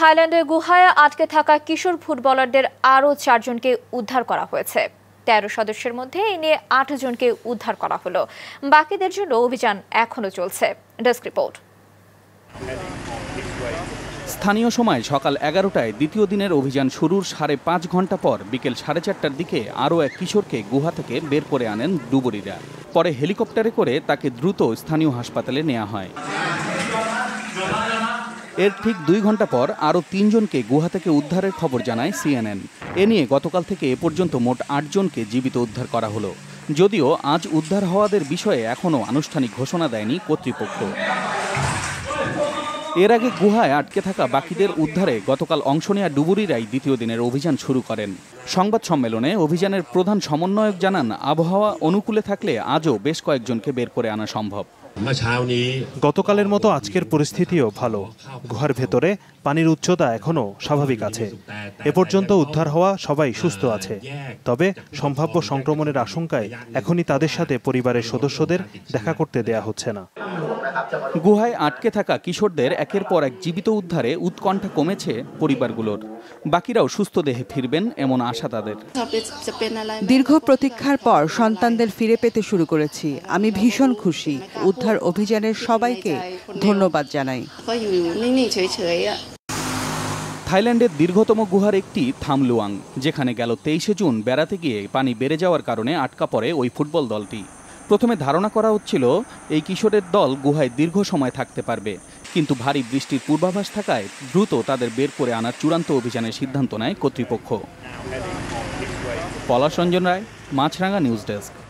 থাইল্যান্ডের গুহায় আটকে থাকা কিশোর ফুটবলারদের আরও চারজনকে উদ্ধার করা হয়েছে তেরো সদস্যের মধ্যে এই নিয়ে আট জনকে উদ্ধার করা হলো বাকিদের জন্য অভিযান এখনও চলছে ডেস্ক রিপোর্ট স্থানীয় সময় সকাল এগারোটায় দ্বিতীয় দিনের অভিযান শুরুর সাড়ে পাঁচ ঘন্টা পর বিকেল সাড়ে চারটার দিকে আরও এক কিশোরকে গুহা থেকে বের করে আনেন ডুবুরিরা পরে হেলিকপ্টারে করে তাকে দ্রুত স্থানীয় হাসপাতালে নেওয়া হয় এর ঠিক দুই ঘন্টা পর আরও তিনজনকে গুহা থেকে উদ্ধারের খবর জানায় সিএনএন এ নিয়ে গতকাল থেকে এ পর্যন্ত মোট আটজনকে জীবিত উদ্ধার করা হলো যদিও আজ উদ্ধার হওয়াদের বিষয়ে এখনও আনুষ্ঠানিক ঘোষণা দেয়নি কর্তৃপক্ষ এর আগে গুহায় আটকে থাকা বাকিদের উদ্ধারে গতকাল অংশ নেয়া ডুবুরিরাই দ্বিতীয় দিনের অভিযান শুরু করেন সংবাদ সম্মেলনে অভিযানের প্রধান সমন্বয়ক জানান আবহাওয়া অনুকূলে থাকলে আজও বেশ কয়েকজনকে বের করে আনা সম্ভব গতকালের মতো আজকের পরিস্থিতিও ভালো গুহার ভেতরে পানির উচ্চতা এখনও স্বাভাবিক আছে এ পর্যন্ত উদ্ধার হওয়া সবাই সুস্থ আছে তবে সম্ভাব্য সংক্রমণের আশঙ্কায় এখনই তাদের সাথে পরিবারের সদস্যদের দেখা করতে দেয়া হচ্ছে না গুহায় আটকে থাকা কিশোরদের একের পর এক জীবিত উদ্ধারে উৎকণ্ঠা কমেছে পরিবারগুলোর বাকিরাও সুস্থ দেহে ফিরবেন এমন আশা তাদের দীর্ঘ প্রতীক্ষার পর সন্তানদের ফিরে পেতে শুরু করেছি আমি ভীষণ খুশি উদ্ধার অভিযানের সবাইকে ধন্যবাদ জানাই থাইল্যান্ডের দীর্ঘতম গুহার একটি থামলুয়াং যেখানে গেল তেইশে জুন বেড়াতে গিয়ে পানি বেড়ে যাওয়ার কারণে আটকা পড়ে ওই ফুটবল দলটি প্রথমে ধারণা করা হচ্ছিল এই কিশোরের দল গুহায় দীর্ঘ সময় থাকতে পারবে কিন্তু ভারী বৃষ্টির পূর্বাভাস থাকায় দ্রুত তাদের বের করে আনার চূড়ান্ত অভিযানের সিদ্ধান্ত নেয় কর্তৃপক্ষ পলাশ রঞ্জন রায় মাছরাঙ্গা নিউজ ডেস্ক